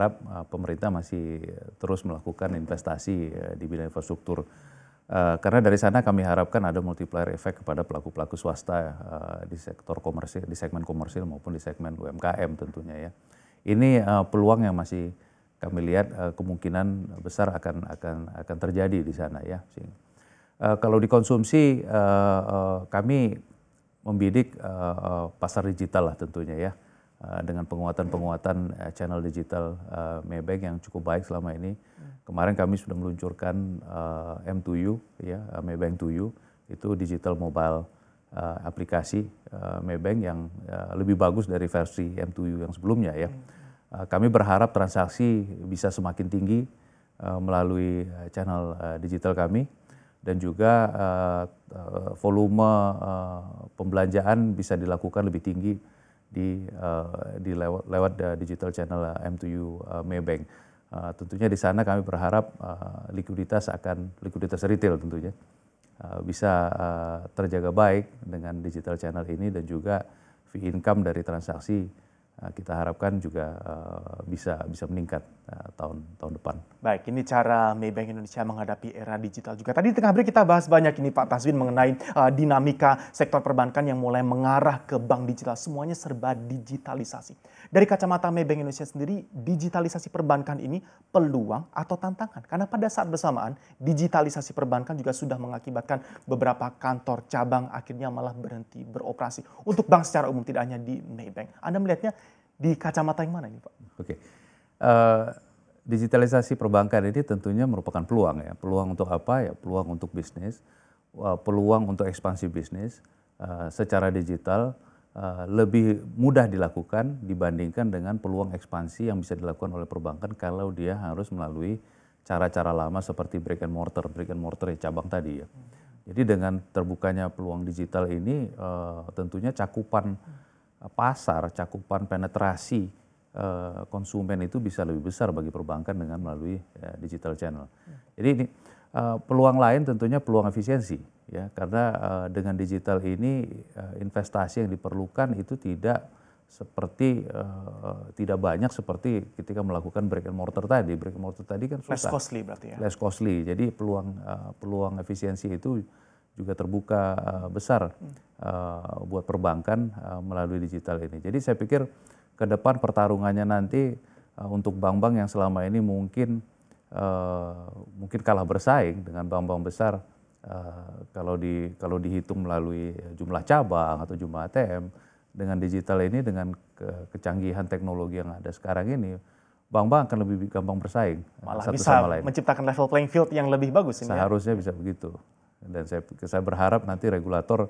berharap eh, pemerintah masih terus melakukan investasi eh, di bidang infrastruktur. Eh, karena dari sana kami harapkan ada multiplier effect kepada pelaku-pelaku swasta di sektor komersil, di segmen komersil maupun di segmen UMKM tentunya ya. Ini peluang yang masih kami lihat kemungkinan besar akan akan akan terjadi di sana ya. kalau dikonsumsi kami membidik pasar digital lah tentunya ya Eh, dengan penguatan-penguatan eh, channel digital eh, Maybank yang cukup baik selama ini. Hmm. Kemarin kami sudah meluncurkan M2U, ya Maybank 2U, itu digital mobile aplikasi Maybank yang lebih bagus dari versi M2U yang sebelumnya ya. Hmm. Kami berharap transaksi bisa semakin tinggi melalui channel digital kami dan juga volume pembelanjaan bisa dilakukan lebih tinggi di uh, di lewat, lewat eh, digital channel uh, M2U uh, Maybank. Uh, tentunya di sana kami berharap uh, likuiditas akan likuiditas retail tentunya uh, bisa uh, terjaga baik dengan digital channel ini dan juga fee income dari transaksi Eh, kita harapkan juga eh, bisa bisa meningkat eh, tahun tahun depan. Baik, ini cara Maybank Indonesia menghadapi era digital juga. Tadi di tengah break kita bahas banyak ini Pak Taswin mengenai dinamika sektor perbankan yang mulai mengarah ke bank digital. Semuanya serba digitalisasi. Dari kacamata Maybank Indonesia sendiri, digitalisasi perbankan ini peluang atau tantangan? Karena pada saat bersamaan, digitalisasi perbankan juga sudah mengakibatkan beberapa kantor cabang akhirnya malah berhenti beroperasi. Untuk bank secara umum tidak hanya di Maybank. Anda melihatnya di kacamata yang mana ini Pak? Oke. Okay. Uh, eh, digitalisasi perbankan ini tentunya merupakan peluang ya. Peluang untuk apa? Ya peluang untuk bisnis, uh, peluang untuk ekspansi bisnis uh, secara digital uh, lebih mudah dilakukan dibandingkan dengan peluang ekspansi yang bisa dilakukan oleh perbankan kalau dia harus melalui cara-cara lama seperti brick and mortar, brick and mortar ya, cabang tadi ya. Jadi dengan terbukanya peluang digital ini uh, tentunya cakupan hmm pasar, cakupan penetrasi eh, konsumen itu bisa lebih besar bagi perbankan dengan melalui eh, digital channel. Jadi ini eh, peluang lain tentunya peluang efisiensi ya karena dengan digital ini investasi yang diperlukan itu tidak seperti tidak banyak seperti ketika melakukan break and mortar tadi break and mortar tadi kan susah. less costly berarti ya less costly jadi peluang peluang efisiensi itu juga terbuka uh, besar uh, buat perbankan uh, melalui digital ini. Jadi saya pikir ke depan pertarungannya nanti uh, untuk bank-bank yang selama ini mungkin uh, mungkin kalah bersaing dengan bank-bank besar uh, kalau di kalau dihitung melalui jumlah cabang atau jumlah ATM dengan digital ini dengan ke, kecanggihan teknologi yang ada sekarang ini bank-bank akan lebih gampang bersaing malah satu bisa sama lain. menciptakan level playing field yang lebih bagus ini ya? seharusnya ya? bisa begitu dan saya, saya berharap nanti regulator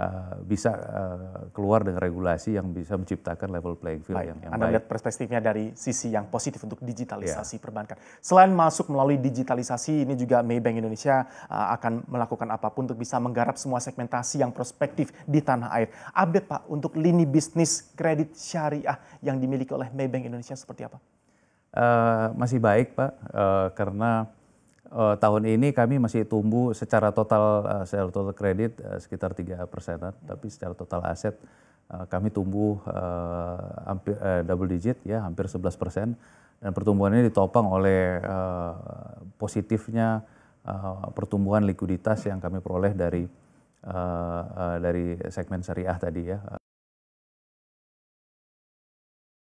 uh, bisa uh, keluar dengan regulasi yang bisa menciptakan level playing field baik. yang, yang Anda baik. lihat perspektifnya dari sisi yang positif untuk digitalisasi yeah. perbankan. Selain masuk melalui digitalisasi, ini juga Maybank Indonesia uh, akan melakukan apapun untuk bisa menggarap semua segmentasi yang prospektif di tanah air. Update Pak untuk lini bisnis kredit syariah yang dimiliki oleh Maybank Indonesia seperti apa? Uh, masih baik Pak, uh, karena uh, tahun ini kami masih tumbuh secara total uh, secara total kredit uh, sekitar tiga persen, hmm. tapi secara total aset uh, kami tumbuh uh, hampir uh, double digit ya hampir 11 persen dan pertumbuhan ini ditopang oleh uh, positifnya uh, pertumbuhan likuiditas yang kami peroleh dari uh, uh, dari segmen syariah tadi ya.